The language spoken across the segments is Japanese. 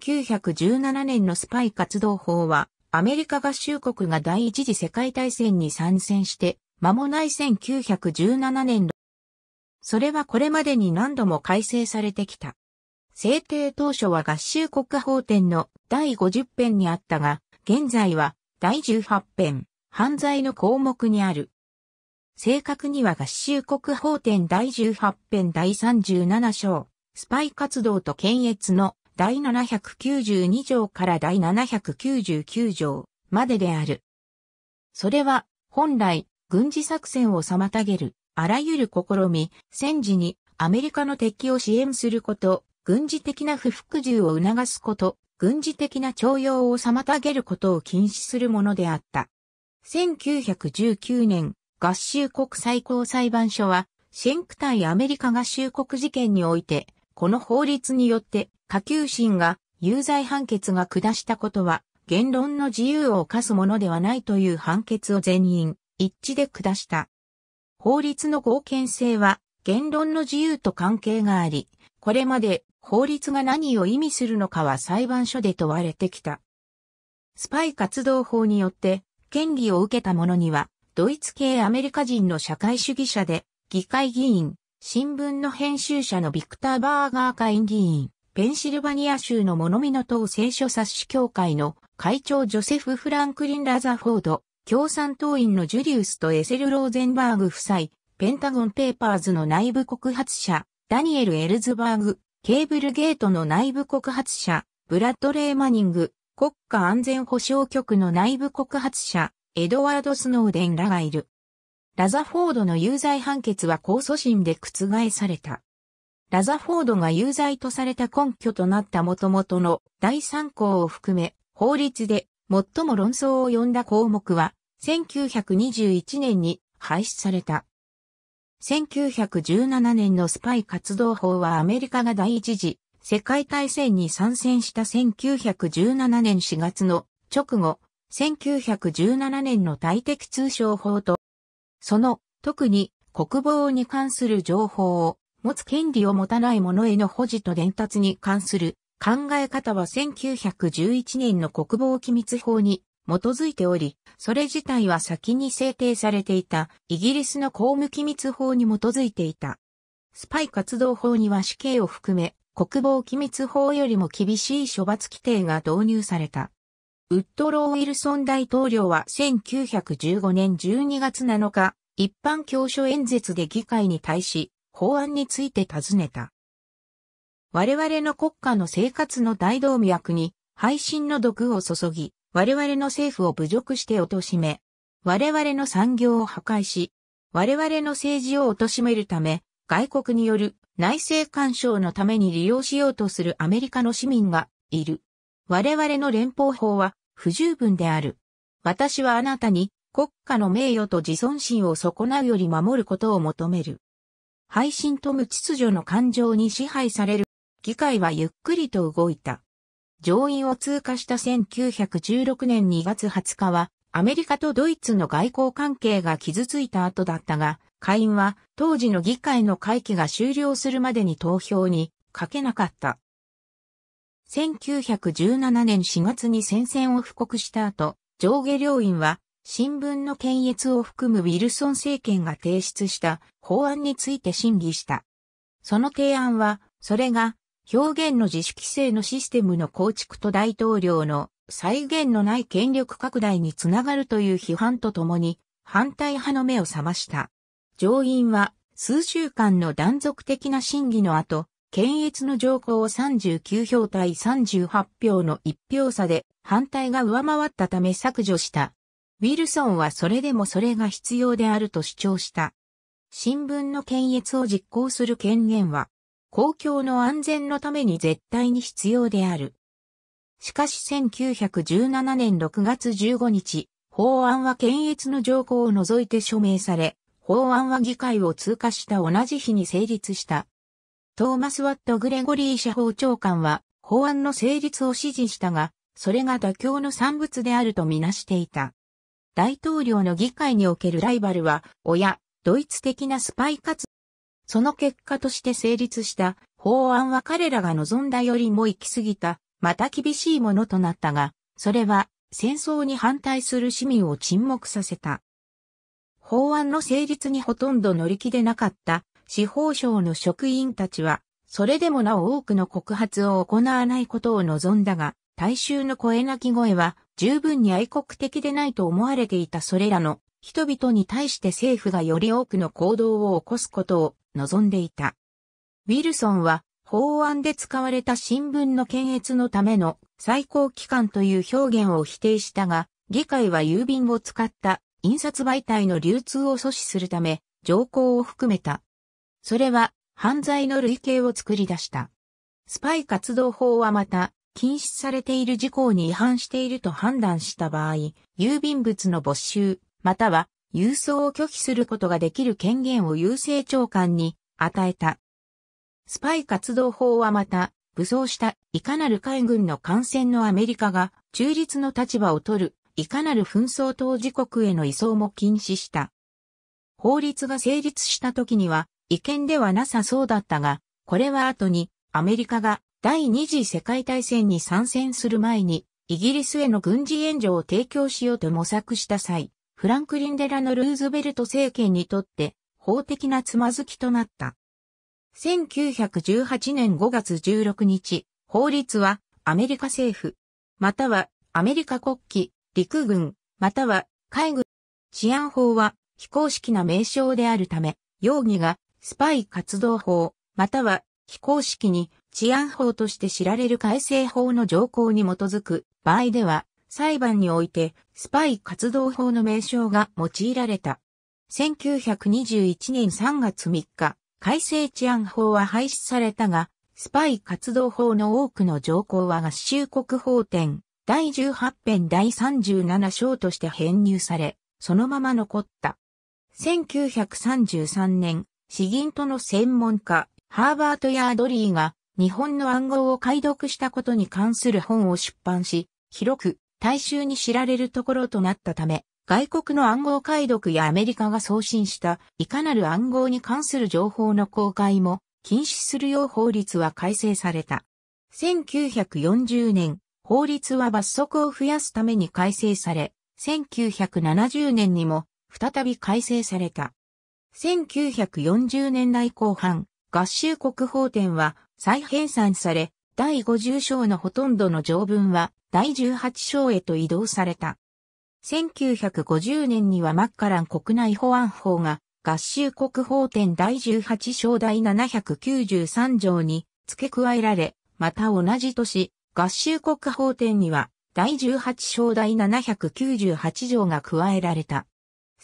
1917年のスパイ活動法は、アメリカ合衆国が第一次世界大戦に参戦して、間もない1917年の、それはこれまでに何度も改正されてきた。制定当初は合衆国法典の第50編にあったが、現在は第18編、犯罪の項目にある。正確には合衆国法典第18編第37章、スパイ活動と検閲の第792条から第799条までである。それは、本来、軍事作戦を妨げる、あらゆる試み、戦時にアメリカの敵を支援すること、軍事的な不服従を促すこと、軍事的な徴用を妨げることを禁止するものであった。1919年、合衆国最高裁判所は、シェンク対アメリカ合衆国事件において、この法律によって下級審が有罪判決が下したことは、言論の自由を犯すものではないという判決を全員一致で下した。法律の合憲性は言論の自由と関係があり、これまで法律が何を意味するのかは裁判所で問われてきた。スパイ活動法によって権利を受けた者には、ドイツ系アメリカ人の社会主義者で、議会議員、新聞の編集者のビクター・バーガー会議員、ペンシルバニア州のモノミノ島聖書冊子協会の会長ジョセフ・フランクリン・ラザフォード、共産党員のジュリウスとエセル・ローゼンバーグ夫妻、ペンタゴン・ペーパーズの内部告発者、ダニエル・エルズバーグ、ケーブル・ゲートの内部告発者、ブラッドレー・マニング、国家安全保障局の内部告発者、エドワード・スノーデンらがいる。ラザフォードの有罪判決は控訴審で覆された。ラザフォードが有罪とされた根拠となった元々の第三項を含め、法律で最も論争を呼んだ項目は、1921年に廃止された。1917年のスパイ活動法はアメリカが第一次世界大戦に参戦した1917年4月の直後、1917年の大敵通商法と、その特に国防に関する情報を持つ権利を持たない者への保持と伝達に関する考え方は1911年の国防機密法に基づいており、それ自体は先に制定されていたイギリスの公務機密法に基づいていた。スパイ活動法には死刑を含め、国防機密法よりも厳しい処罰規定が導入された。ウッドロー・ウィルソン大統領は1915年12月7日、一般教書演説で議会に対し、法案について尋ねた。我々の国家の生活の大動脈に、背信の毒を注ぎ、我々の政府を侮辱して貶め、我々の産業を破壊し、我々の政治を貶めるため、外国による内政干渉のために利用しようとするアメリカの市民がいる。我々の連邦法は不十分である。私はあなたに国家の名誉と自尊心を損なうより守ることを求める。配信と無秩序の感情に支配される。議会はゆっくりと動いた。上院を通過した1916年2月20日は、アメリカとドイツの外交関係が傷ついた後だったが、下院は当時の議会の会期が終了するまでに投票にかけなかった。1917年4月に戦線を布告した後、上下両院は新聞の検閲を含むウィルソン政権が提出した法案について審議した。その提案は、それが表現の自主規制のシステムの構築と大統領の再現のない権力拡大につながるという批判とともに反対派の目を覚ました。上院は数週間の断続的な審議の後、検閲の条項を39票対38票の1票差で反対が上回ったため削除した。ウィルソンはそれでもそれが必要であると主張した。新聞の検閲を実行する権限は、公共の安全のために絶対に必要である。しかし1917年6月15日、法案は検閲の条項を除いて署名され、法案は議会を通過した同じ日に成立した。トーマス・ワット・グレゴリー社法長官は法案の成立を支持したが、それが妥協の産物であるとみなしていた。大統領の議会におけるライバルは、親、ドイツ的なスパイ活動。その結果として成立した法案は彼らが望んだよりも行き過ぎた、また厳しいものとなったが、それは戦争に反対する市民を沈黙させた。法案の成立にほとんど乗り気でなかった司法省の職員たちは、それでもなお多くの告発を行わないことを望んだが、大衆の声なき声は十分に愛国的でないと思われていたそれらの人々に対して政府がより多くの行動を起こすことを望んでいた。ウィルソンは法案で使われた新聞の検閲のための最高機関という表現を否定したが、議会は郵便を使った印刷媒体の流通を阻止するため、条項を含めた。それは犯罪の類型を作り出した。スパイ活動法はまた、禁止されている事項に違反していると判断した場合、郵便物の没収、または郵送を拒否することができる権限を郵政長官に与えた。スパイ活動法はまた、武装したいかなる海軍の艦船のアメリカが中立の立場を取るいかなる紛争当事国への移送も禁止した。法律が成立した時には違憲ではなさそうだったが、これは後にアメリカが第二次世界大戦に参戦する前に、イギリスへの軍事援助を提供しようと模索した際、フランクリン・デラのルーズベルト政権にとって法的なつまずきとなった。1918年5月16日、法律はアメリカ政府、またはアメリカ国旗、陸軍、または海軍。治安法は非公式な名称であるため、容疑がスパイ活動法、または非公式に治安法として知られる改正法の条項に基づく場合では、裁判においてスパイ活動法の名称が用いられた。1921年3月3日、改正治安法は廃止されたが、スパイ活動法の多くの条項は合衆国法典第18編第37章として編入され、そのまま残った。1933年、詩吟との専門家、ハーバート・ヤードリーが日本の暗号を解読したことに関する本を出版し、広く大衆に知られるところとなったため、外国の暗号解読やアメリカが送信したいかなる暗号に関する情報の公開も禁止するよう法律は改正された。1940年、法律は罰則を増やすために改正され、1970年にも再び改正された。1940年代後半、合衆国法典は再編纂され、第50章のほとんどの条文は第18章へと移動された。1950年にはマッカラン国内保安法が合衆国法典第18章第793条に付け加えられ、また同じ年、合衆国法典には第18章第798条が加えられた。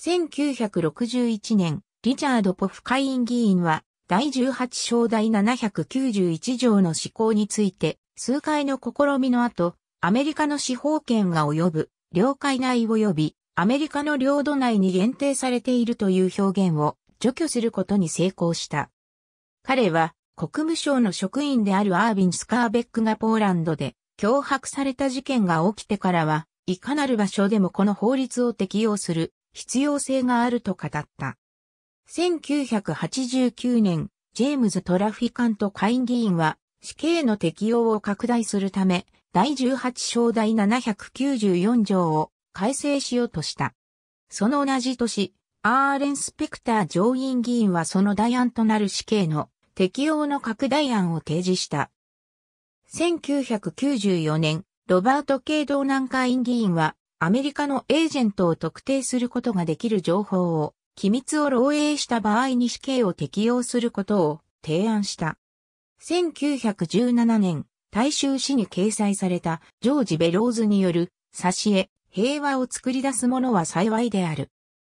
1961年、リチャード・ポフ会員議員は第18章第791条の施行について、数回の試みの後、アメリカの司法権が及ぶ、領海内及び、アメリカの領土内に限定されているという表現を除去することに成功した。彼は、国務省の職員であるアービン・スカーベックがポーランドで脅迫された事件が起きてからは、いかなる場所でもこの法律を適用する必要性があると語った。1989年、ジェームズ・トラフィカント下院議員は死刑の適用を拡大するため、第18章第794条を改正しようとした。その同じ年、アーレン・スペクター上院議員はその代案となる死刑の適用の拡大案を提示した。1994年、ロバート・系道南下院議員は、アメリカのエージェントを特定することができる情報を機密を漏洩した場合に死刑を適用することを提案した。1917年、大衆誌に掲載されたジョージ・ベローズによる、挿絵、平和を作り出すものは幸いである。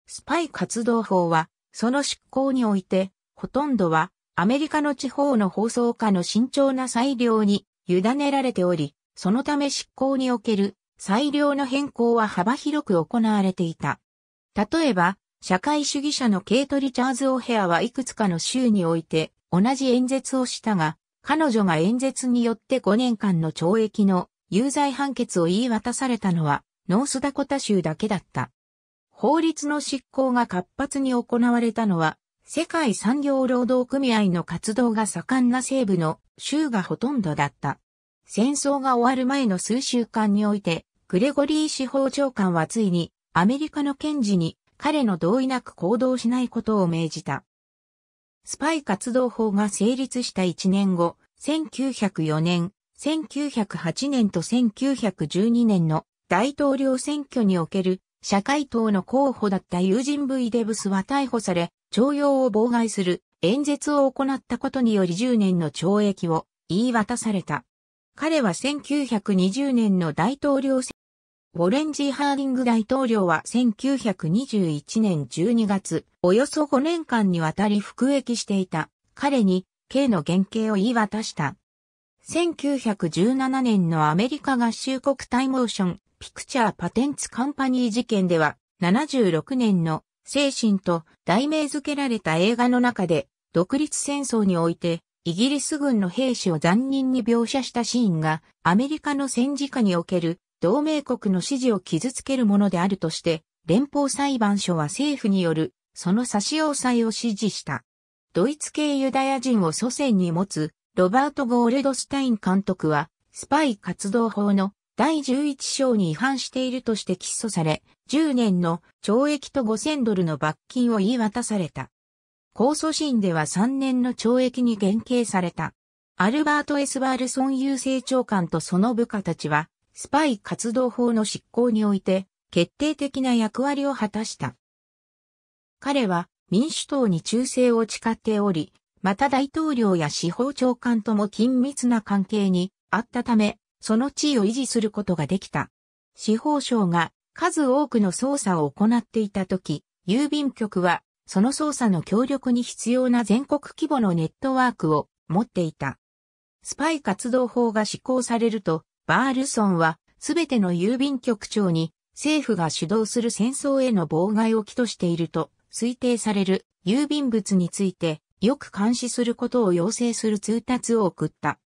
スパイ活動法は、その執行において、ほとんどは、アメリカの地方の放送家の慎重な裁量に委ねられており、そのため執行における裁量の変更は幅広く行われていた。例えば、社会主義者のケイト・リチャーズ・オヘアはいくつかの州において同じ演説をしたが、彼女が演説によって5年間の懲役の有罪判決を言い渡されたのはノースダコタ州だけだった。法律の執行が活発に行われたのは世界産業労働組合の活動が盛んな西部の州がほとんどだった。戦争が終わる前の数週間において、グレゴリー司法長官はついにアメリカの検事に彼の同意なく行動しないことを命じた。スパイ活動法が成立した1年後、1904年、1908年と1912年の大統領選挙における社会党の候補だった友人 V デブスは逮捕され、徴用を妨害する演説を行ったことにより10年の懲役を言い渡された。彼は1920年の大統領選ウォレン・ジー・ハーディング大統領は1921年12月、およそ5年間にわたり服役していた彼に刑の原型を言い渡した。1917年のアメリカ合衆国タイモーション、ピクチャーパテンツカンパニー事件では、76年の精神と題名付けられた映画の中で、独立戦争において、イギリス軍の兵士を残忍に描写したシーンが、アメリカの戦時下における同盟国の支持を傷つけるものであるとして、連邦裁判所は政府による、その差し押さえを支持した。ドイツ系ユダヤ人を祖先に持つ、ロバート・ゴールドスタイン監督は、スパイ活動法の第11章に違反しているとして起訴され、10年の懲役と5000ドルの罰金を言い渡された。控訴審では3年の懲役に減刑された。アルバート・エスバールソン郵政長官とその部下たちは、スパイ活動法の執行において決定的な役割を果たした。彼は民主党に忠誠を誓っており、また大統領や司法長官とも緊密な関係にあったため、その地位を維持することができた。司法省が数多くの捜査を行っていたとき、郵便局はその捜査の協力に必要な全国規模のネットワークを持っていた。スパイ活動法が施行されると、バールソンは、すべての郵便局長に、政府が主導する戦争への妨害を起としていると推定される郵便物についてよく監視することを要請する通達を送った。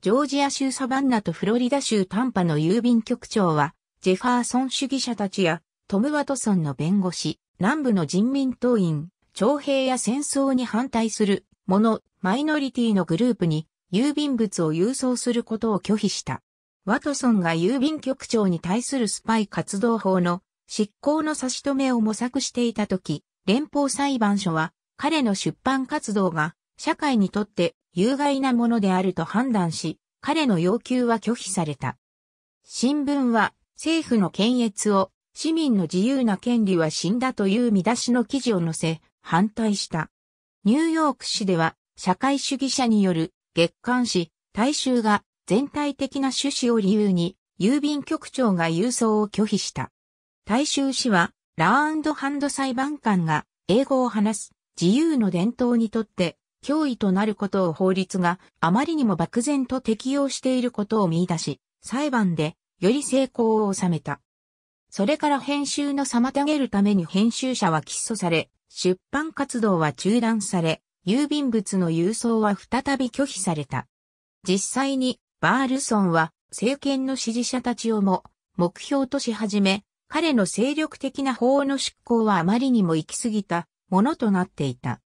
ジョージア州サバンナとフロリダ州タンパの郵便局長は、ジェファーソン主義者たちやトム・ワトソンの弁護士、南部の人民党員、徴兵や戦争に反対する者、マイノリティのグループに郵便物を郵送することを拒否した。ワトソンが郵便局長に対するスパイ活動法の執行の差し止めを模索していたとき、連邦裁判所は彼の出版活動が社会にとって有害なものであると判断し、彼の要求は拒否された。新聞は政府の検閲を市民の自由な権利は死んだという見出しの記事を載せ反対した。ニューヨーク市では社会主義者による月刊誌大衆が全体的な趣旨を理由に、郵便局長が郵送を拒否した。大衆氏は、ラーハンド裁判官が英語を話す自由の伝統にとって脅威となることを法律があまりにも漠然と適用していることを見出し、裁判でより成功を収めた。それから編集の妨げるために編集者は起訴され、出版活動は中断され、郵便物の郵送は再び拒否された。実際にバールソンは政権の支持者たちをも目標とし始め、彼の精力的な法の執行はあまりにも行き過ぎたものとなっていた。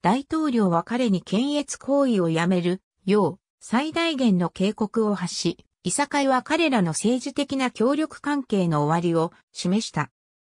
大統領は彼に検閲行為をやめるよう最大限の警告を発し、いさかいは彼らの政治的な協力関係の終わりを示した。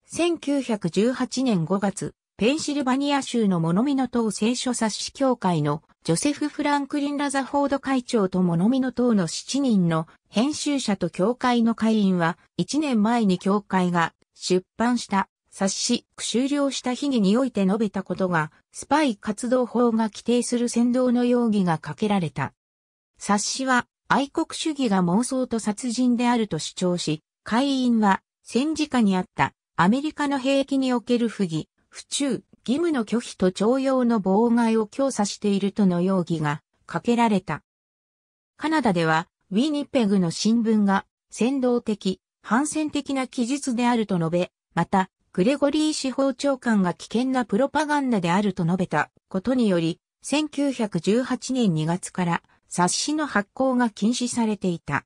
1918年5月、ペンシルバニア州のモノミノ党聖書冊子協会のジョセフ・フランクリン・ラザフォード会長とモノミノ党の7人の編集者と協会の会員は1年前に協会が出版した冊子終了した日において述べたことがスパイ活動法が規定する先導の容疑がかけられた。冊子は愛国主義が妄想と殺人であると主張し、会員は戦時下にあったアメリカの兵役における不義、不注、義務の拒否と徴用の妨害を強査しているとの容疑がかけられた。カナダでは、ウィニペグの新聞が、先導的、反戦的な記述であると述べ、また、グレゴリー司法長官が危険なプロパガンダであると述べたことにより、1918年2月から冊子の発行が禁止されていた。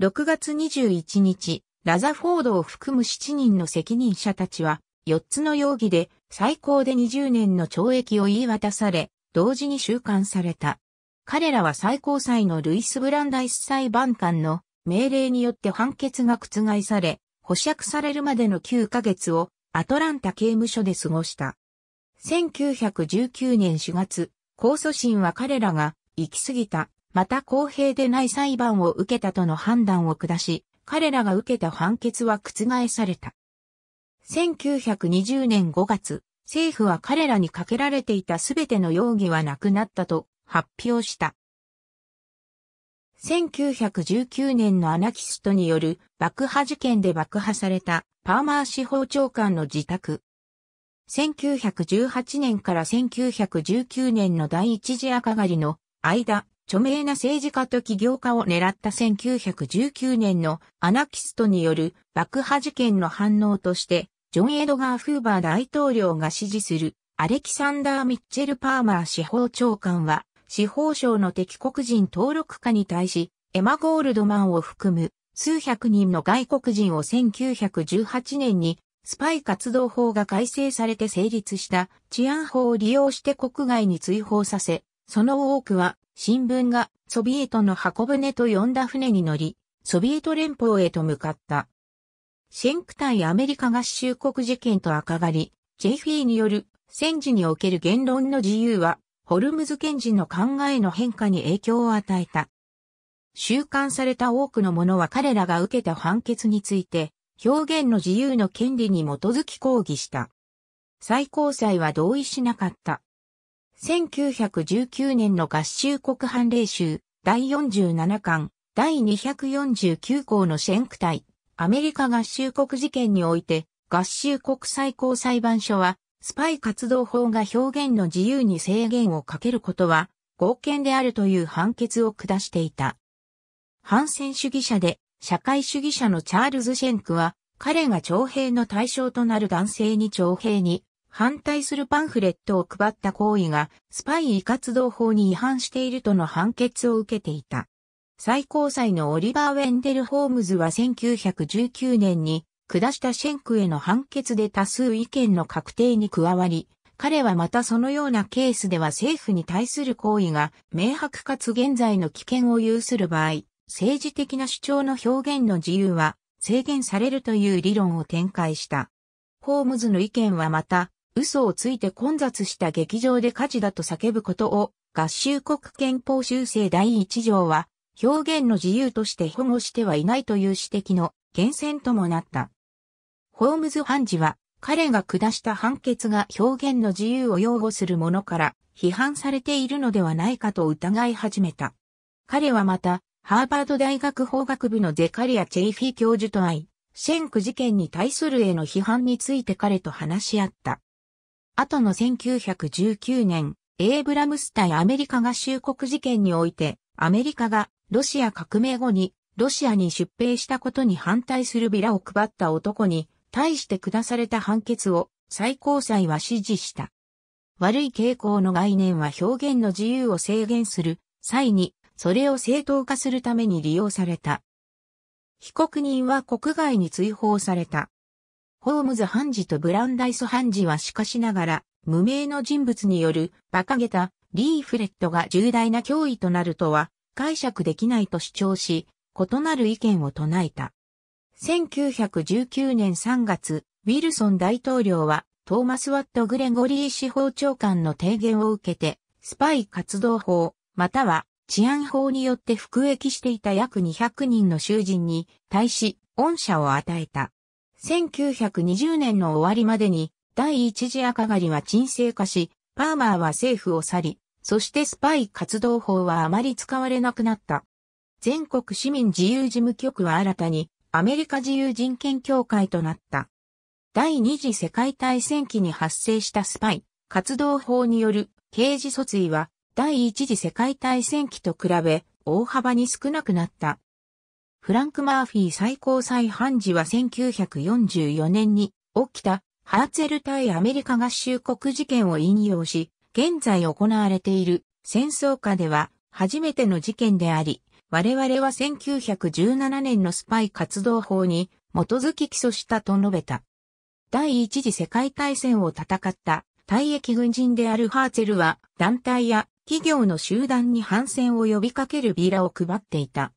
6月21日、ラザフォードを含む7人の責任者たちは、4つの容疑で最高で20年の懲役を言い渡され、同時に収監された。彼らは最高裁のルイス・ブランダイス裁判官の命令によって判決が覆され、保釈されるまでの9ヶ月をアトランタ刑務所で過ごした。1919年4月、控訴審は彼らが行き過ぎた、また公平でない裁判を受けたとの判断を下し、彼らが受けた判決は覆された。1920年5月、政府は彼らにかけられていたすべての容疑はなくなったと発表した。1919年のアナキストによる爆破事件で爆破されたパーマー司法長官の自宅。1918年から1919年の第一次赤狩りの間、著名な政治家と起業家を狙った1919年のアナキストによる爆破事件の反応として、ジョン・エドガー・フーバー大統領が支持するアレキサンダー・ミッチェル・パーマー司法長官は、司法省の敵国人登録家に対し、エマ・ゴールドマンを含む数百人の外国人を1918年にスパイ活動法が改正されて成立した治安法を利用して国外に追放させ、その多くは新聞がソビエトの箱舟と呼んだ船に乗り、ソビエト連邦へと向かった。シェンク対アメリカ合衆国事件と赤狩り、ジェフィーによる戦時における言論の自由は、ホルムズ検事の考えの変化に影響を与えた。収監された多くの者は彼らが受けた判決について、表現の自由の権利に基づき抗議した。最高裁は同意しなかった。1919年の合衆国判例集第47巻第249項のシェンク隊アメリカ合衆国事件において、合衆国最高裁判所は、スパイ活動法が表現の自由に制限をかけることは、合憲であるという判決を下していた。反戦主義者で、社会主義者のチャールズ・シェンクは、彼が徴兵の対象となる男性に徴兵に反対するパンフレットを配った行為がスパイ活動法に違反しているとの判決を受けていた。最高裁のオリバー・ウェンデル・ホームズは1919年に下したシェンクへの判決で多数意見の確定に加わり、彼はまたそのようなケースでは政府に対する行為が明白かつ現在の危険を有する場合、政治的な主張の表現の自由は制限されるという理論を展開した。ホームズの意見はまた、嘘をついて混雑した劇場で火事だと叫ぶことを合衆国憲法修正第1条は表現の自由として保護してはいないという指摘の厳選ともなった。ホームズ判事は、彼が下した判決が表現の自由を擁護するものから批判されているのではないかと疑い始めた。彼はまた、ハーバード大学法学部のゼカリア・チェイフィ教授と会い、シェンク事件に対するへの批判について彼と話し合った。後の1919年、エイブラムス対アメリカ合衆国事件において、アメリカがロシア革命後にロシアに出兵したことに反対するビラを配った男に対して下された判決を最高裁は支持した。悪い傾向の概念は表現の自由を制限する際にそれを正当化するために利用された。被告人は国外に追放された。ホームズ判事とブランダイス判事はしかしながら無名の人物による馬鹿げたリーフレットが重大な脅威となるとは解釈できないと主張し、異なる意見を唱えた。1919年3月、ウィルソン大統領は、トーマス・ワット・グレゴリー司法長官の提言を受けて、スパイ活動法、または治安法によって服役していた約200人の囚人に対し、恩赦を与えた。1920年の終わりまでに、第一次赤狩りは沈静化し、パーマーは政府を去り、そしてスパイ活動法はあまり使われなくなった。全国市民自由事務局は新たにアメリカ自由人権協会となった。第二次世界大戦期に発生したスパイ活動法による刑事訴追は第一次世界大戦期と比べ大幅に少なくなった。フランク・マーフィー最高裁判事は1944年に起きたハーツェル対アメリカ合衆国事件を引用し、現在行われている戦争下では初めての事件であり、我々は1917年のスパイ活動法に基づき起訴したと述べた。第一次世界大戦を戦った退役軍人であるハーツェルは団体や企業の集団に反戦を呼びかけるビラを配っていた。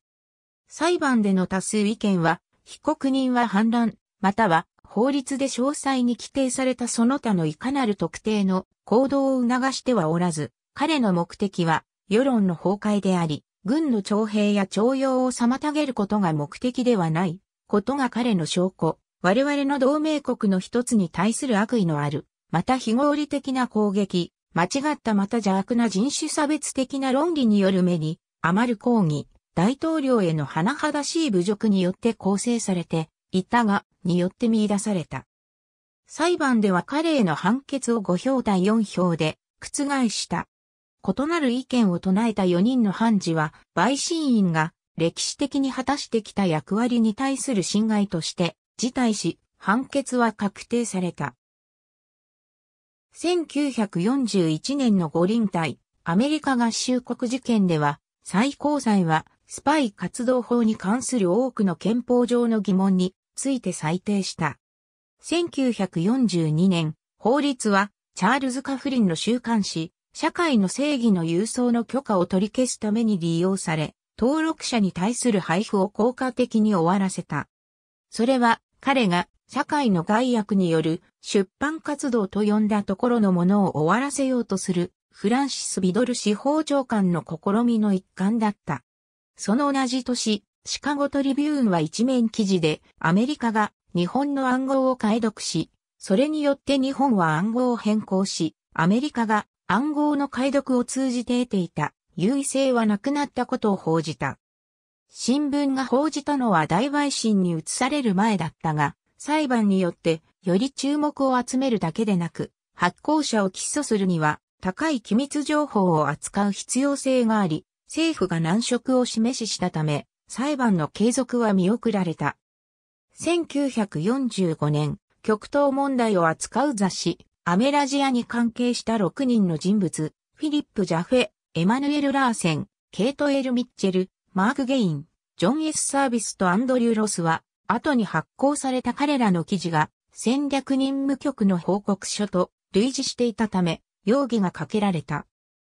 裁判での多数意見は、被告人は反乱、または法律で詳細に規定されたその他のいかなる特定の行動を促してはおらず、彼の目的は世論の崩壊であり、軍の徴兵や徴用を妨げることが目的ではないことが彼の証拠、我々の同盟国の一つに対する悪意のある、また非合理的な攻撃、間違ったまた邪悪な人種差別的な論理による目に、余る抗議、大統領への甚だしい侮辱によって構成されていたが、によって見出された。裁判では彼への判決を5票対4票で覆した。異なる意見を唱えた4人の判事は、陪審員が歴史的に果たしてきた役割に対する侵害として辞退し、判決は確定された。1941年の五輪対アメリカ合衆国事件では、最高裁はスパイ活動法に関する多くの憲法上の疑問について裁定した。1942年、法律は、チャールズ・カフリンの週刊誌、社会の正義の郵送の許可を取り消すために利用され、登録者に対する配布を効果的に終わらせた。それは、彼が社会の害悪による出版活動と呼んだところのものを終わらせようとするフランシス・ビドル司法長官の試みの一環だった。その同じ年、シカゴトリビューンは一面記事で、アメリカが日本の暗号を解読し、それによって日本は暗号を変更し、アメリカが暗号の解読を通じて得ていた優位性はなくなったことを報じた。新聞が報じたのは大陪審に移される前だったが、裁判によってより注目を集めるだけでなく、発行者を起訴するには高い機密情報を扱う必要性があり、政府が難色を示ししたため、裁判の継続は見送られた。1945年、極東問題を扱う雑誌、アメラジアに関係した6人の人物、フィリップ・ジャフェ、エマヌエル・ラーセン、ケイト・エル・ミッチェル、マーク・ゲイン、ジョン・ S・ サービスとアンドリュー・ロスは、後に発行された彼らの記事が、戦略任務局の報告書と類似していたため、容疑がかけられた。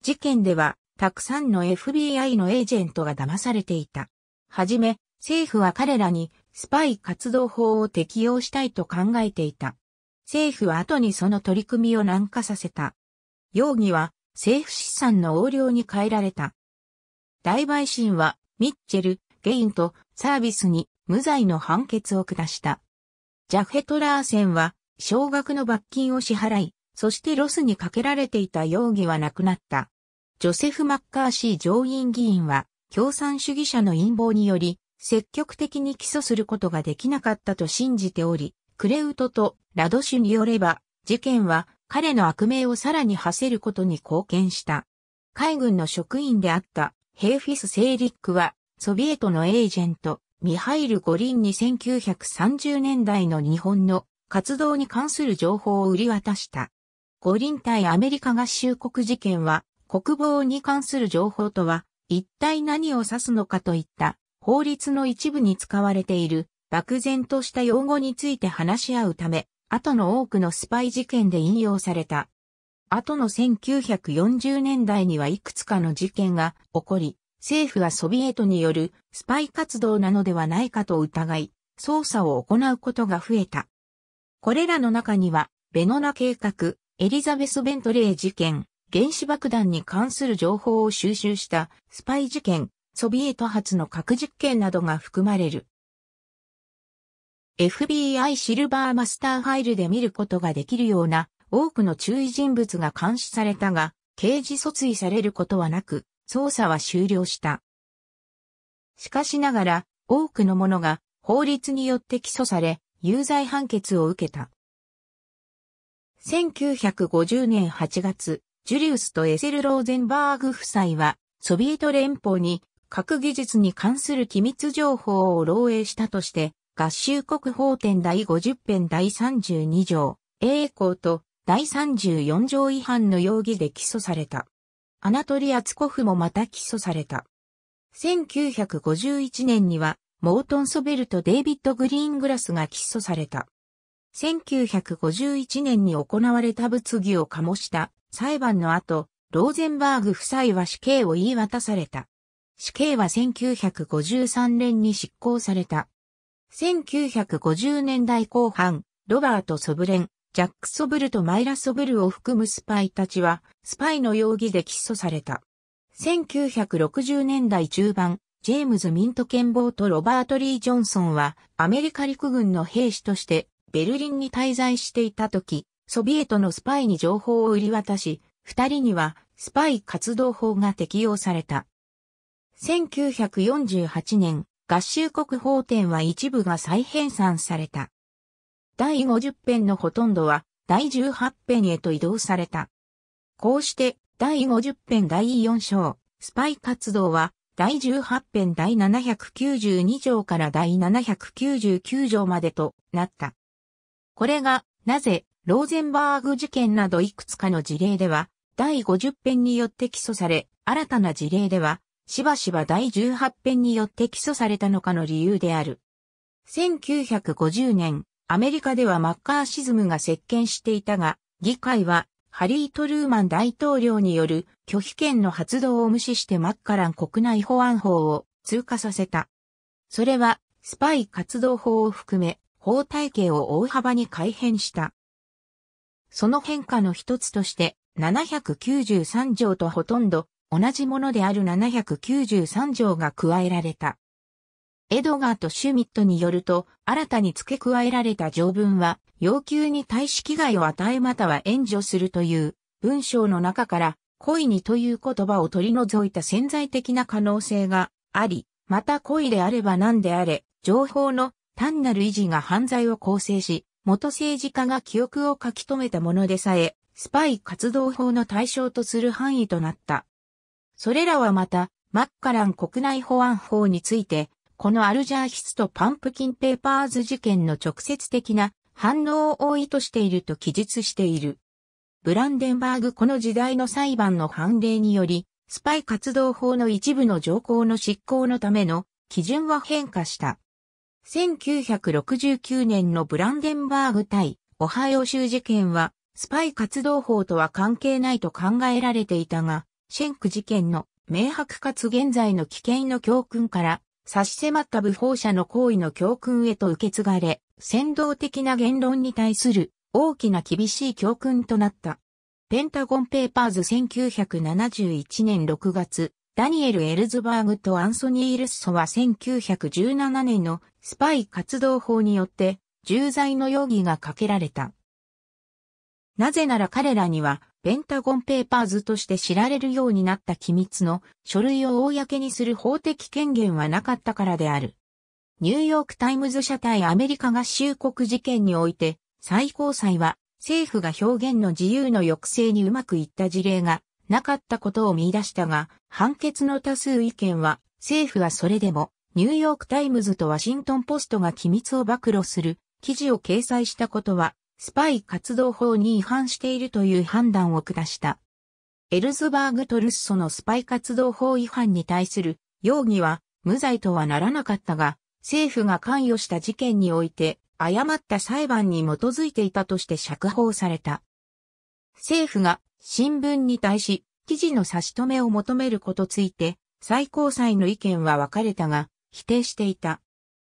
事件では、たくさんの FBI のエージェントが騙されていた。はじめ、政府は彼らにスパイ活動法を適用したいと考えていた。政府は後にその取り組みを軟化させた。容疑は政府資産の横領に変えられた。大陪審はミッチェル、ゲインとサービスに無罪の判決を下した。ジャフヘトラーセンは少額の罰金を支払い、そしてロスにかけられていた容疑はなくなった。ジョセフ・マッカーシー上院議員は共産主義者の陰謀により、積極的に起訴することができなかったと信じており、クレウトとラドシュによれば、事件は彼の悪名をさらに馳せることに貢献した。海軍の職員であったヘイフィス・セイリックは、ソビエトのエージェント、ミハイル・ゴリンに1930年代の日本の活動に関する情報を売り渡した。五輪対アメリカ合衆国事件は、国防に関する情報とは一体何を指すのかといった法律の一部に使われている漠然とした用語について話し合うため、後の多くのスパイ事件で引用された。後の1940年代にはいくつかの事件が起こり、政府はソビエトによるスパイ活動なのではないかと疑い、捜査を行うことが増えた。これらの中には、ベノナ計画、エリザベス・ベントレー事件、原子爆弾に関する情報を収集したスパイ事件、ソビエト発の核実験などが含まれる。FBI シルバーマスターファイルで見ることができるような多くの注意人物が監視されたが、刑事訴追されることはなく、捜査は終了した。しかしながら、多くの者が法律によって起訴され、有罪判決を受けた。1950年8月、ジュリウスとエセル・ローゼンバーグ夫妻は、ソビエト連邦に核技術に関する機密情報を漏洩したとして、合衆国法典第50編第32条、英公と第34条違反の容疑で起訴された。アナトリア・ツコフもまた起訴された。1951年には、モートン・ソベルとデイビッド・グリーングラスが起訴された。1951年に行われた物議を醸した裁判の後、ローゼンバーグ夫妻は死刑を言い渡された。死刑は1953年に執行された。1950年代後半、ロバート・ソブレン、ジャック・ソブルとマイラ・ソブルを含むスパイたちは、スパイの容疑で起訴された。1960年代中盤、ジェームズ・ミント憲法とロバート・リー・ジョンソンは、アメリカ陸軍の兵士として、ベルリンに滞在していた時、ソビエトのスパイに情報を売り渡し、二人にはスパイ活動法が適用された。1948年、合衆国法典は一部が再編纂された。第50編のほとんどは第18編へと移動された。こうして第50編第4章、スパイ活動は第18編第792条から第799条までとなった。これがなぜローゼンバーグ事件などいくつかの事例では、第50編によって起訴され、新たな事例では、しばしば第18編によって起訴されたのかの理由である。1950年、アメリカではマッカーシズムが接見していたが、議会はハリー・トルーマン大統領による拒否権の発動を無視してマッカラン国内保安法を通過させた。それはスパイ活動法を含め法体系を大幅に改変した。その変化の一つとして、793条とほとんど同じものである793条が加えられた。エドガーとシュミットによると、新たに付け加えられた条文は、要求に対し危害を与えまたは援助するという文章の中から、故意にという言葉を取り除いた潜在的な可能性があり、また故意であれば何であれ、情報の単なる維持が犯罪を構成し、元政治家が記憶を書き留めたものでさえ、スパイ活動法の対象とする範囲となった。それらはまた、マッカラン国内保安法について、このアルジャーヒスとパンプキンペーパーズ事件の直接的な反応をいとしていると記述している。ブランデンバーグこの時代の裁判の判例により、スパイ活動法の一部の条項の執行のための基準は変化した。1969年のブランデンバーグ対オハイオ州事件は、スパイ活動法とは関係ないと考えられていたが、シェンク事件の明白かつ現在の危険の教訓から差し迫った不法者の行為の教訓へと受け継がれ、先導的な言論に対する大きな厳しい教訓となった。ペンタゴンペーパーズ1971年6月、ダニエル・エルズバーグとアンソニー・ルッソは1917年のスパイ活動法によって重罪の容疑がかけられた。なぜなら彼らにはペンタゴンペーパーズとして知られるようになった機密の書類を公にする法的権限はなかったからである。ニューヨークタイムズ社対アメリカ合衆国事件において最高裁は政府が表現の自由の抑制にうまくいった事例がなかったことを見出したが、判決の多数意見は、政府はそれでも、ニューヨークタイムズとワシントンポストが機密を暴露する記事を掲載したことは、スパイ活動法に違反しているという判断を下した。エルズバーグ・トルッソのスパイ活動法違反に対する容疑は無罪とはならなかったが、政府が関与した事件において誤った裁判に基づいていたとして釈放された。政府が新聞に対し、記事の差し止めを求めることついて、最高裁の意見は分かれたが、否定していた。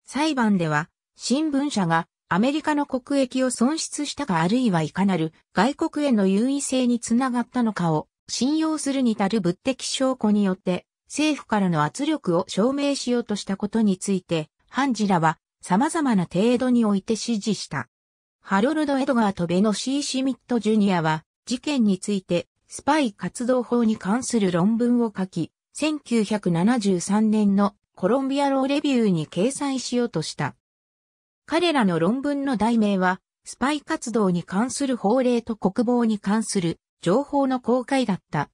裁判では、新聞社がアメリカの国益を損失したかあるいはいかなる外国への優位性につながったのかを信用するに足る物的証拠によって政府からの圧力を証明しようとしたことについて、判事らは様々な程度において支持した。ハロルド・エドガーとベノシー・シミット・ジュニアは事件についてスパイ活動法に関する論文を書き、1973年のコロンビアローレビューに掲載しようとした。彼らの論文の題名は、スパイ活動に関する法令と国防に関する情報の公開だった。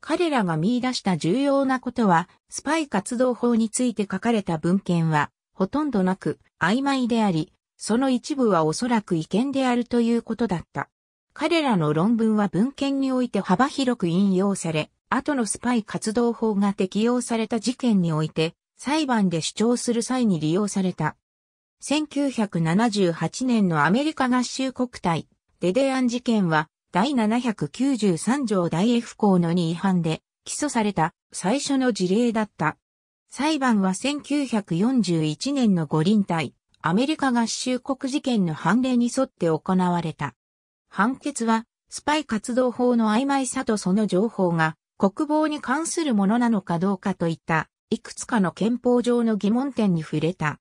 彼らが見出した重要なことは、スパイ活動法について書かれた文献は、ほとんどなく曖昧であり、その一部はおそらく違憲であるということだった。彼らの論文は文献において幅広く引用され、後のスパイ活動法が適用された事件において、裁判で主張する際に利用された。1978年のアメリカ合衆国体、デデアン事件は、第793条大 F 項の2違反で、起訴された最初の事例だった。裁判は1941年の五輪体、アメリカ合衆国事件の判例に沿って行われた。判決は、スパイ活動法の曖昧さとその情報が、国防に関するものなのかどうかといった、いくつかの憲法上の疑問点に触れた。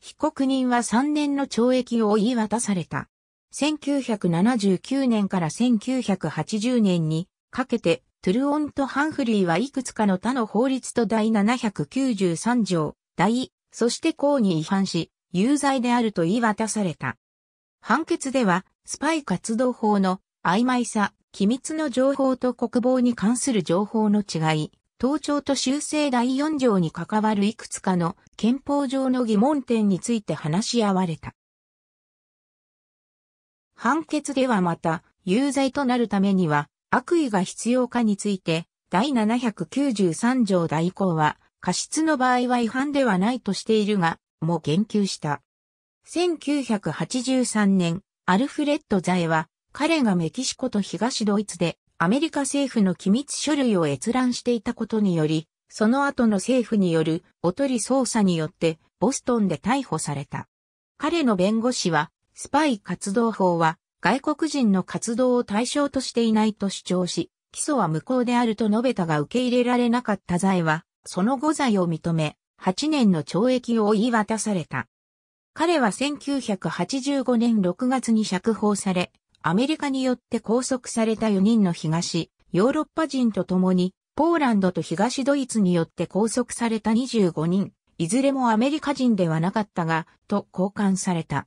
被告人は3年の懲役を言い渡された。1979年から1980年にかけて、トゥルオンとハンフリーはいくつかの他の法律と第793条、第、そして公に違反し、有罪であると言い渡された。判決では、スパイ活動法の曖昧さ、機密の情報と国防に関する情報の違い、盗聴と修正第4条に関わるいくつかの憲法上の疑問点について話し合われた。判決ではまた、有罪となるためには、悪意が必要かについて、第793条第以は、過失の場合は違反ではないとしているが、も言及した。1983年、アルフレッド・ザエは、彼がメキシコと東ドイツでアメリカ政府の機密書類を閲覧していたことにより、その後の政府によるおとり捜査によってボストンで逮捕された。彼の弁護士は、スパイ活動法は外国人の活動を対象としていないと主張し、起訴は無効であると述べたが受け入れられなかった罪は、その後罪を認め、8年の懲役を言い渡された。彼は1985年6月に釈放され、アメリカによって拘束された4人の東、ヨーロッパ人と共に、ポーランドと東ドイツによって拘束された25人、いずれもアメリカ人ではなかったが、と交換された。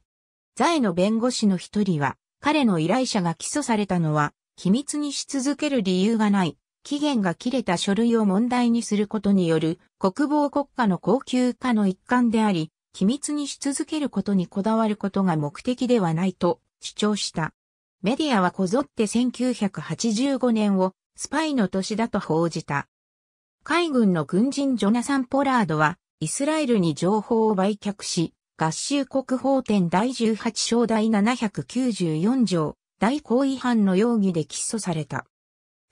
在の弁護士の一人は、彼の依頼者が起訴されたのは、秘密にし続ける理由がない、期限が切れた書類を問題にすることによる国防国家の高級化の一環であり、機密にし続けることにこだわることが目的ではないと主張した。メディアはこぞって1985年をスパイの年だと報じた。海軍の軍人ジョナサン・ポラードはイスラエルに情報を売却し、合衆国法典第18章第794条大公違反の容疑で起訴された。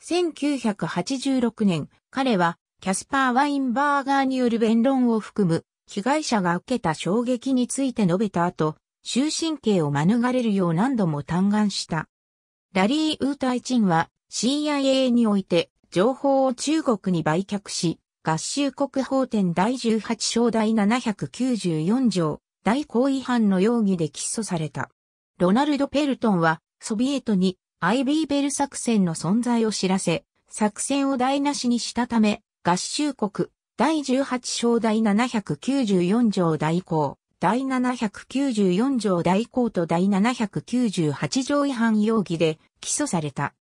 1986年、彼はキャスパー・ワインバーガーによる弁論を含む被害者が受けた衝撃について述べた後、終身刑を免れるよう何度も嘆願した。ラリー・ウータイチンは CIA において情報を中国に売却し、合衆国法典第18章第794条、大公違反の容疑で起訴された。ロナルド・ペルトンは、ソビエトに IB ベル作戦の存在を知らせ、作戦を台無しにしたため、合衆国、第18章第794条代行、第794条代行と第798条違反容疑で起訴された。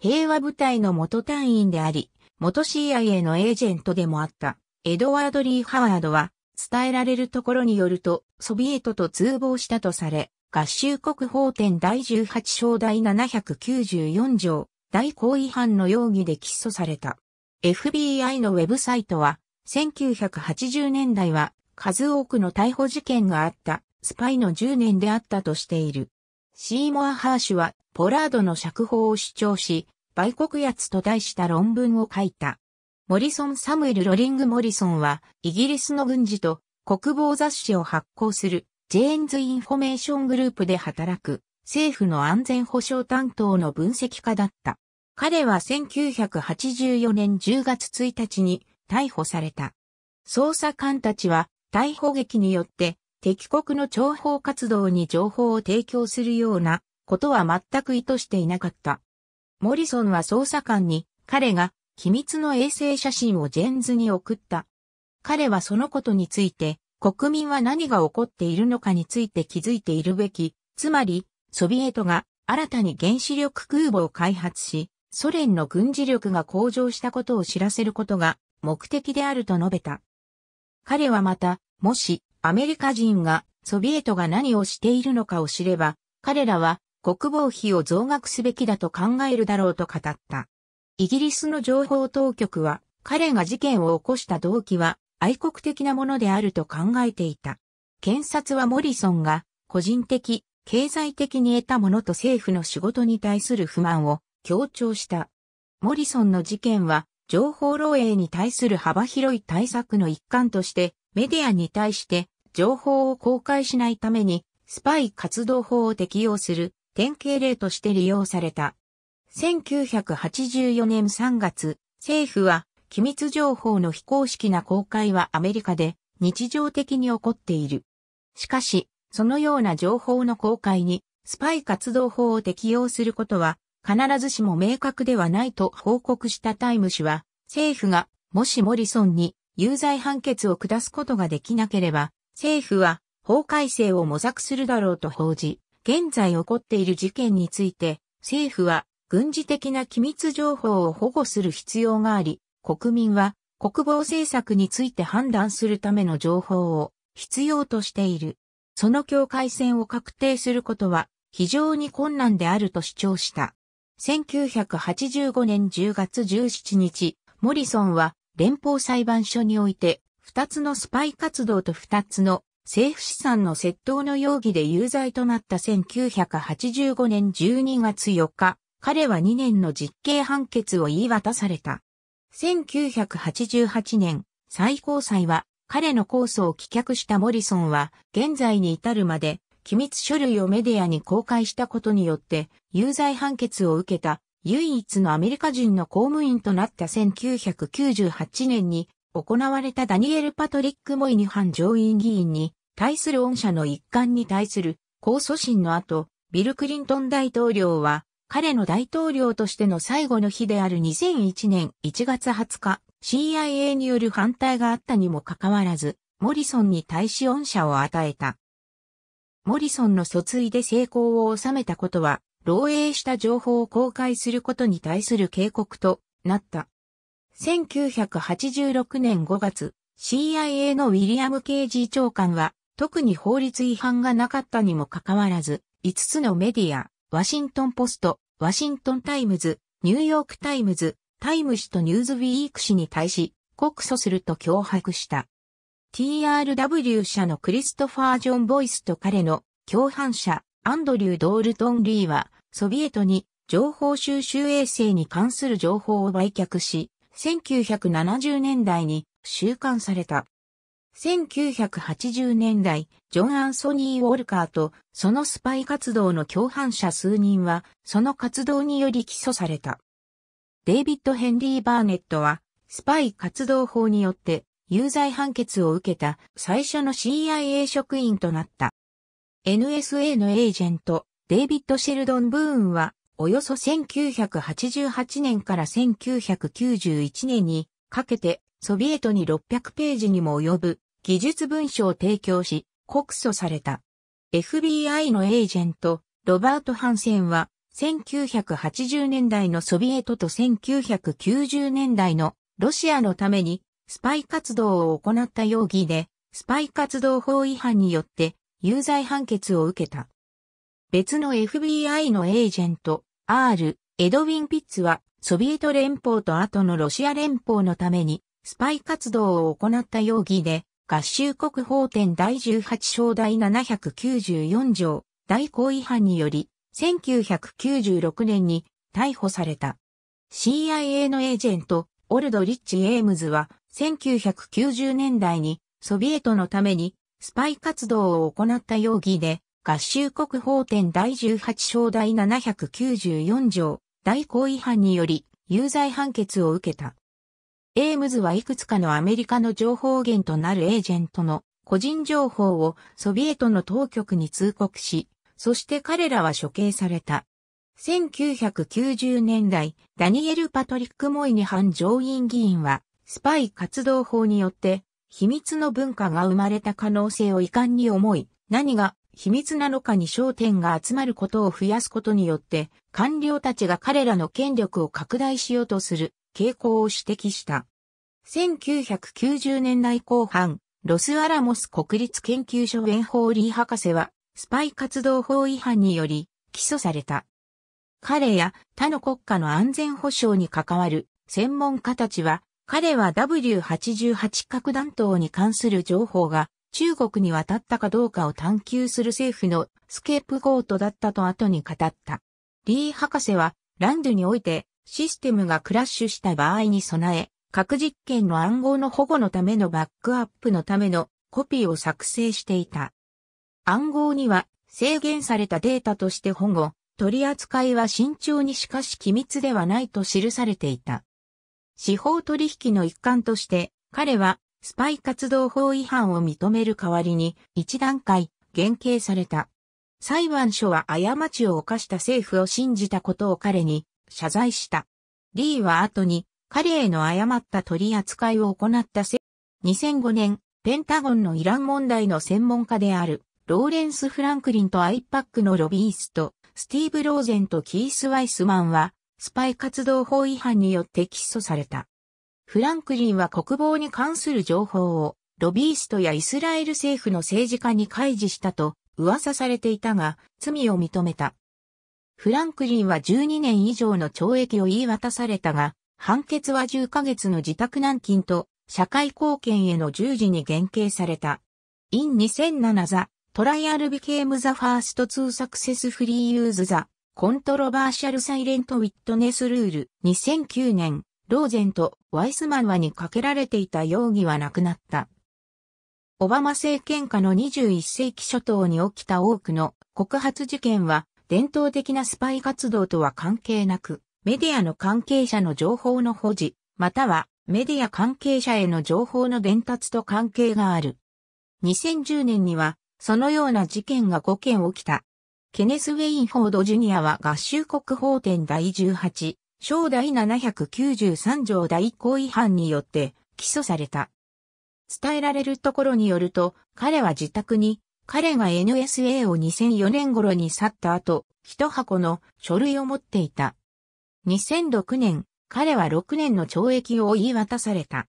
平和部隊の元隊員であり、元 CIA のエージェントでもあったエドワード・リー・ハワードは、伝えられるところによると、ソビエトと通報したとされ、合衆国法典第18章第794条、大行違反の容疑で起訴された。FBI のウェブサイトは、1980年代は数多くの逮捕事件があったスパイの10年であったとしている。シーモア・ハーシュはポラードの釈放を主張し、売国奴と題した論文を書いた。モリソン・サムエル・ロリング・モリソンは、イギリスの軍事と国防雑誌を発行する、ジェーンズ・インフォメーショングループで働く、政府の安全保障担当の分析家だった。彼は1984年10月1日に、逮捕された。捜査官たちは逮捕劇によって敵国の諜報活動に情報を提供するようなことは全く意図していなかった。モリソンは捜査官に彼が機密の衛星写真をジェンズに送った。彼はそのことについて国民は何が起こっているのかについて気づいているべき、つまりソビエトが新たに原子力空母を開発し、ソ連の軍事力が向上したことを知らせることが目的であると述べた。彼はまた、もし、アメリカ人が、ソビエトが何をしているのかを知れば、彼らは、国防費を増額すべきだと考えるだろうと語った。イギリスの情報当局は、彼が事件を起こした動機は、愛国的なものであると考えていた。検察はモリソンが、個人的、経済的に得たものと政府の仕事に対する不満を強調した。モリソンの事件は情報漏洩に対する幅広い対策の一環として、メディアに対して情報を公開しないために、スパイ活動法を適用する典型例として利用された。1984年3月、政府は機密情報の非公式な公開はアメリカで日常的に起こっている。しかし、そのような情報の公開にスパイ活動法を適用することは必ずしも明確ではないと報告したタイム氏は、政府が、もしモリソンに有罪判決を下すことができなければ、政府は法改正を模索するだろうと報じ、現在起こっている事件について、政府は軍事的な機密情報を保護する必要があり、国民は国防政策について判断するための情報を必要としている。その境界線を確定することは非常に困難であると主張した。1985年10月17日、モリソンは連邦裁判所において、2つのスパイ活動と2つの政府資産の窃盗の容疑で有罪となった1985年12月4日、彼は2年の実刑判決を言い渡された。1988年、最高裁は彼の控訴を棄却したモリソンは現在に至るまで機密書類をメディアに公開したことによって、有罪判決を受けた唯一のアメリカ人の公務員となった1998年に行われたダニエル・パトリック・モイニハン上院議員に対する恩赦の一環に対する控訴審の後、ビル・クリントン大統領は彼の大統領としての最後の日である2001年1月20日、CIA による反対があったにもかかわらず、モリソンに対し恩赦を与えた。モリソンの訴追で成功を収めたことは、漏洩した情報を公開することに対する警告となった。1986年5月、CIA のウィリアム・ケージ長官は、特に法律違反がなかったにもかかわらず、5つのメディア、ワシントンポスト、ワシントンタイムズ、ニューヨークタイムズ、タイム誌とニューズウィーク誌に対し、告訴すると脅迫した。TRW 社のクリストファー・ジョン・ボイスと彼の共犯者アンドリュー・ドールトン・リーはソビエトに情報収集衛星に関する情報を売却し、1970年代に収監された。1980年代、ジョン・アンソニー・ウォルカーとそのスパイ活動の共犯者数人は、その活動により起訴された。デイビッド・ヘンリー・バーネットは、スパイ活動法によって有罪判決を受けた最初の CIA 職員となった。NSA のエージェント、デイビッド・シェルドン・ブーンは、およそ1988年から1991年にかけて、ソビエトに600ページにも及ぶ技術文書を提供し、告訴された。FBI のエージェント、ロバート・ハンセンは、1980年代のソビエトと1990年代のロシアのためにスパイ活動を行った容疑で、スパイ活動法違反によって有罪判決を受けた。別の FBI のエージェント、R、エドウィン・ピッツは、ソビエト連邦と後のロシア連邦のために、スパイ活動を行った容疑で、合衆国法典第18章第794条、大公違反により、1996年に逮捕された。CIA のエージェント、オルドリッチ・エームズは、1990年代にソビエトのためにスパイ活動を行った容疑で合衆国法典第18章第794条大行違反により有罪判決を受けた。エームズはいくつかのアメリカの情報源となるエージェントの個人情報をソビエトの当局に通告し、そして彼らは処刑された。1990年代、ダニエル・パトリック・モイニハン上院議員は、スパイ活動法によって、秘密の文化が生まれた可能性を遺憾に思い、何が秘密なのかに焦点が集まることを増やすことによって、官僚たちが彼らの権力を拡大しようとする傾向を指摘した。1990年代後半、ロスアラモス国立研究所ウェンホーリー博士は、スパイ活動法違反により、起訴された。彼や他の国家の安全保障に関わる専門家たちは彼は W88 核弾頭に関する情報が中国に渡ったかどうかを探求する政府のスケープゴートだったと後に語った。リー博士はランドにおいてシステムがクラッシュした場合に備え、核実験の暗号の保護のためのバックアップのためのコピーを作成していた。暗号には制限されたデータとして保護、取り扱いは慎重にしかし機密ではないと記されていた。司法取引の一環として、彼はスパイ活動法違反を認める代わりに一段階減刑された。裁判所は過ちを犯した政府を信じたことを彼に謝罪した。リーは後に彼への誤った取り扱いを行ったせ、2005年、ペンタゴンのイラン問題の専門家である、ローレンス・フランクリンとアイパックのロビースト、スティーブ・ローゼンとキース・ワイスマンは、スパイ活動法違反によって起訴された。フランクリンは国防に関する情報をロビーストやイスラエル政府の政治家に開示したと噂されていたが罪を認めた。フランクリンは12年以上の懲役を言い渡されたが判決は10ヶ月の自宅軟禁と社会貢献への従事に減刑された。in 2007 The Trial became the first to successfully use the コントロバーシャルサイレントウィットネスルール。2009年、ローゼンとワイスマンはにかけられていた容疑はなくなった。オバマ政権下の21世紀初頭に起きた多くの告発事件は、伝統的なスパイ活動とは関係なく、メディアの関係者の情報の保持、またはメディア関係者への情報の伝達と関係がある。2010年には、そのような事件が5件起きた。ケネス・ウェインフォード・ジュニアは合衆国法典第18、章第793条第項違反によって起訴された。伝えられるところによると、彼は自宅に、彼が NSA を2004年頃に去った後、一箱の書類を持っていた。2006年、彼は6年の懲役を言い渡された。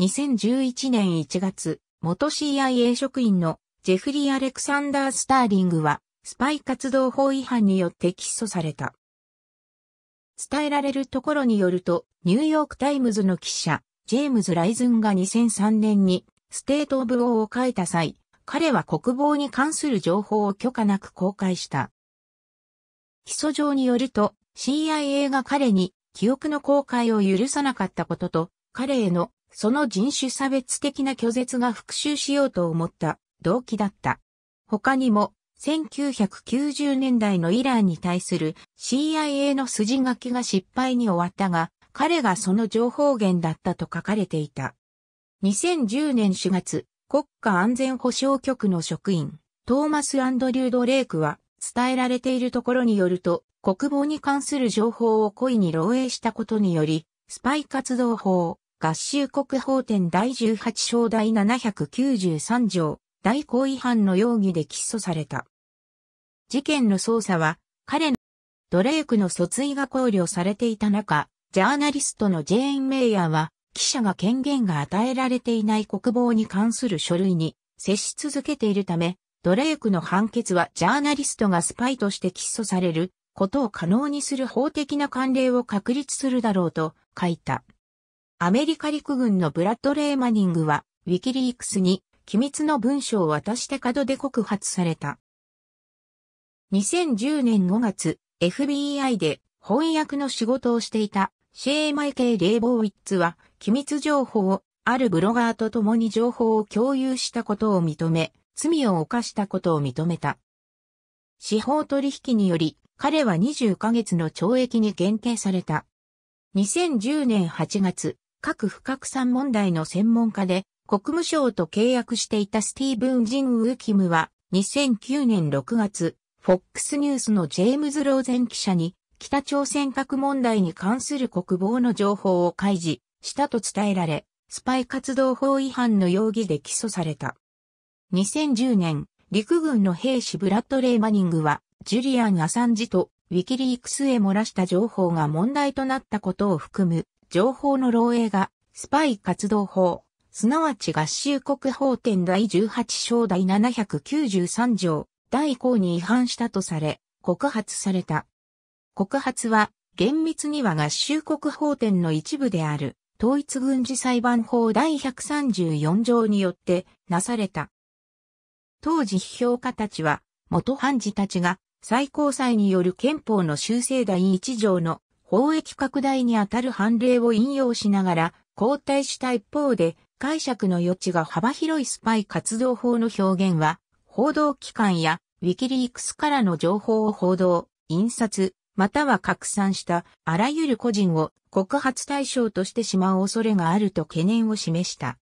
2011年1月、元 CIA 職員のジェフリー・アレクサンダー・スターリングはスパイ活動法違反によって起訴された。伝えられるところによると、ニューヨークタイムズの記者、ジェームズ・ライズンが2003年にステート・オブ・オーを書いた際、彼は国防に関する情報を許可なく公開した。起訴状によると、CIA が彼に記憶の公開を許さなかったことと、彼へのその人種差別的な拒絶が復讐しようと思った動機だった。他にも1990年代のイランに対する CIA の筋書きが失敗に終わったが、彼がその情報源だったと書かれていた。2010年4月、国家安全保障局の職員、トーマス・アンドリュー・ドレイクは、伝えられているところによると、国防に関する情報を故意に漏洩したことにより、スパイ活動法、合衆国法典第18章第793条、大行違反の容疑で起訴された。事件の捜査は、彼のドレイクの訴追が考慮されていた中、ジャーナリストのジェーン・メイヤーは、記者が権限が与えられていない国防に関する書類に接し続けているため、ドレイクの判決はジャーナリストがスパイとして起訴されることを可能にする法的な慣例を確立するだろうと書いた。アメリカ陸軍のブラッドレー・マニングは、ウィキリークスに機密の文書を渡した角で告発された。2010年5月、FBI で翻訳の仕事をしていたシェーマイケイ・レイボーイッツは機密情報をあるブロガーと共に情報を共有したことを認め、罪を犯したことを認めた。司法取引により彼は20ヶ月の懲役に限定された。2010年8月、核不拡散問題の専門家で国務省と契約していたスティーブン・ジン・ウーキムは、2009年6月、FOX ニュースのジェームズ・ローゼン記者に、北朝鮮核問題に関する国防の情報を開示したと伝えられ、スパイ活動法違反の容疑で起訴された。2010年、陸軍の兵士ブラッドレイ・マニングは、ジュリアン・アサンジとウィキリークスへ漏らした情報が問題となったことを含む情報の漏洩がスパイ活動法すなわち合衆国法典第18章第793条、第項に違反したとされ、告発された。告発は、厳密には合衆国法典の一部である、統一軍事裁判法第134条によってなされた。当時批評家たちは、元判事たちが、最高裁による憲法の修正第1条の法益拡大にあたる判例を引用しながら、交代した一方で、解釈の余地が幅広いスパイ活動法の表現は、報道機関やウィキリークスからの情報を報道、印刷、または拡散したあらゆる個人を告発対象としてしまう恐れがあると懸念を示した。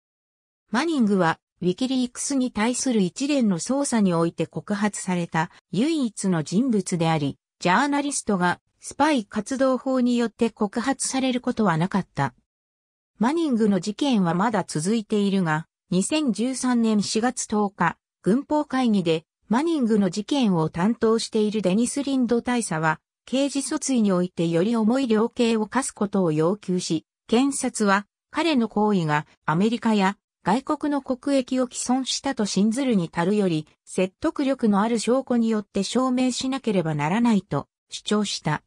マニングは、ウィキリークスに対する一連の捜査において告発された唯一の人物であり、ジャーナリストがスパイ活動法によって告発されることはなかった。マニングの事件はまだ続いているが、2013年4月10日、軍法会議でマニングの事件を担当しているデニス・リンド大佐は、刑事訴追においてより重い量刑を課すことを要求し、検察は彼の行為がアメリカや外国の国益を毀損したと信ずるに足るより説得力のある証拠によって証明しなければならないと主張した。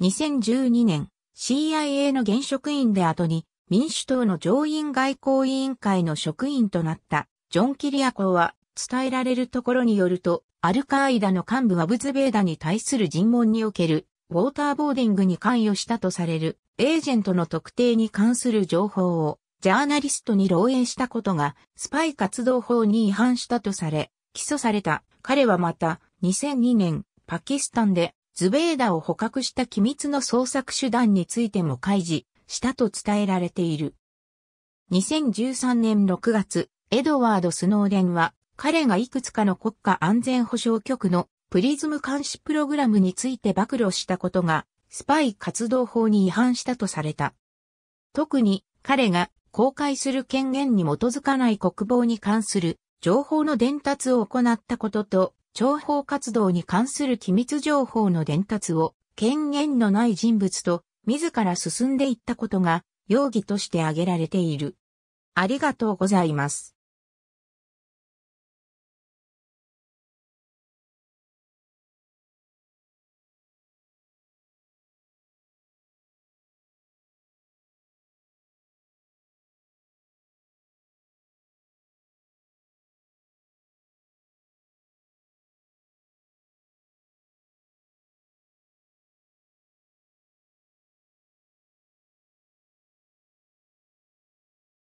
2012年 CIA の現職員で後に民主党の上院外交委員会の職員となったジョン・キリアコは伝えられるところによると、アルカーイダの幹部はブズベーダに対する尋問におけるウォーターボーディングに関与したとされるエージェントの特定に関する情報をジャーナリストに漏洩したことがスパイ活動法に違反したとされ、起訴された。彼はまた2002年パキスタンでズベーダを捕獲した機密の捜索手段についても開示したと伝えられている。2013年6月、エドワード・スノーデンは、彼がいくつかの国家安全保障局のプリズム監視プログラムについて暴露したことが、スパイ活動法に違反したとされた。特に、彼が公開する権限に基づかない国防に関する情報の伝達を行ったことと、諜報活動に関する機密情報の伝達を権限のない人物と自ら進んでいったことが容疑として挙げられている。ありがとうございます。